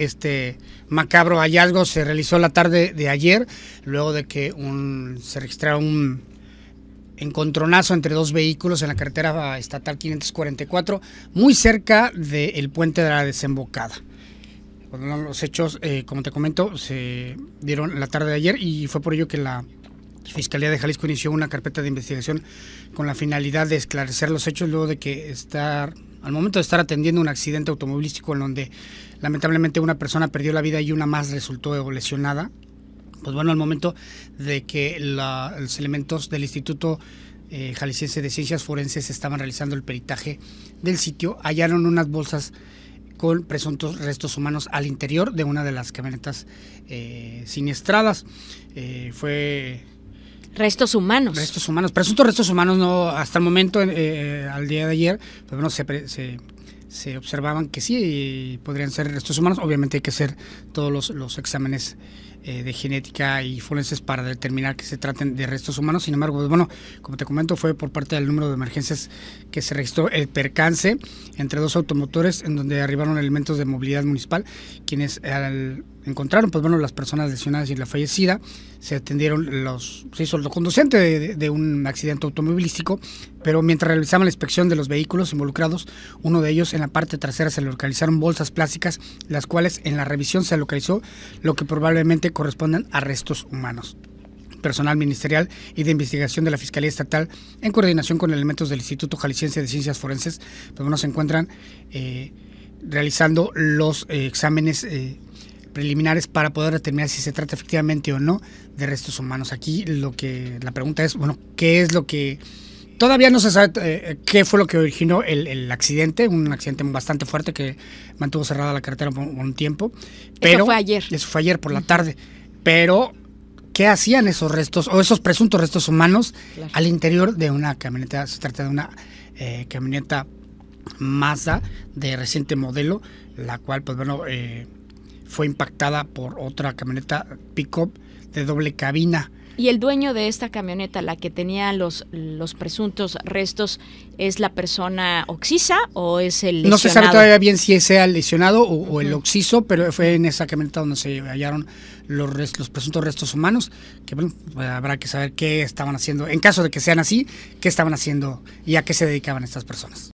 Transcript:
Este macabro hallazgo se realizó la tarde de ayer, luego de que un, se registró un encontronazo entre dos vehículos en la carretera estatal 544, muy cerca del puente de la desembocada. Pues, los hechos, eh, como te comento, se dieron la tarde de ayer y fue por ello que la Fiscalía de Jalisco inició una carpeta de investigación con la finalidad de esclarecer los hechos luego de que estar al momento de estar atendiendo un accidente automovilístico en donde lamentablemente una persona perdió la vida y una más resultó lesionada, pues bueno, al momento de que los elementos del Instituto eh, Jalisciense de Ciencias Forenses estaban realizando el peritaje del sitio, hallaron unas bolsas con presuntos restos humanos al interior de una de las camionetas eh, siniestradas. Eh, fue Restos humanos. Restos humanos. Presuntos restos humanos, no, hasta el momento, eh, eh, al día de ayer, pero no se se observaban que sí podrían ser restos humanos. Obviamente hay que hacer todos los, exámenes eh, de genética y forenses para determinar que se traten de restos humanos. Sin embargo, pues, bueno, como te comento, fue por parte del número de emergencias que se registró el percance entre dos automotores en donde arribaron elementos de movilidad municipal, quienes al encontraron pues bueno las personas lesionadas y la fallecida se atendieron los se hizo lo conducente de, un accidente automovilístico pero mientras realizaban la inspección de los vehículos involucrados uno de ellos en la parte trasera se localizaron bolsas plásticas, las cuales en la revisión se localizó lo que probablemente corresponden a restos humanos personal ministerial y de investigación de la Fiscalía Estatal, en coordinación con elementos del Instituto Jalisciense de Ciencias Forenses, pues se encuentran eh, realizando los eh, exámenes eh, preliminares para poder determinar si se trata efectivamente o no de restos humanos. Aquí lo que la pregunta es, bueno, ¿qué es lo que Todavía no se sabe eh, eh, qué fue lo que originó el, accidente, un accidente bastante fuerte que mantuvo cerrada la carretera por un tiempo. Pero, eso fue ayer. Eso fue ayer por la tarde. Pero, ¿qué hacían esos restos o esos presuntos restos humanos al interior de una camioneta? Se trata de una eh, camioneta Mazda de reciente modelo, la cual, pues bueno, fue impactada por otra camioneta pick-up de doble cabina y el dueño de esta camioneta, la que tenía los, los presuntos restos, ¿es la persona oxisa o es el lesionado? No se sabe todavía bien si sea el lesionado o, el oxiso, pero fue en esa camioneta donde se hallaron los, restos, los presuntos restos humanos, que pues, habrá que saber qué estaban haciendo, en caso de que sean así, qué estaban haciendo y a qué se dedicaban estas personas.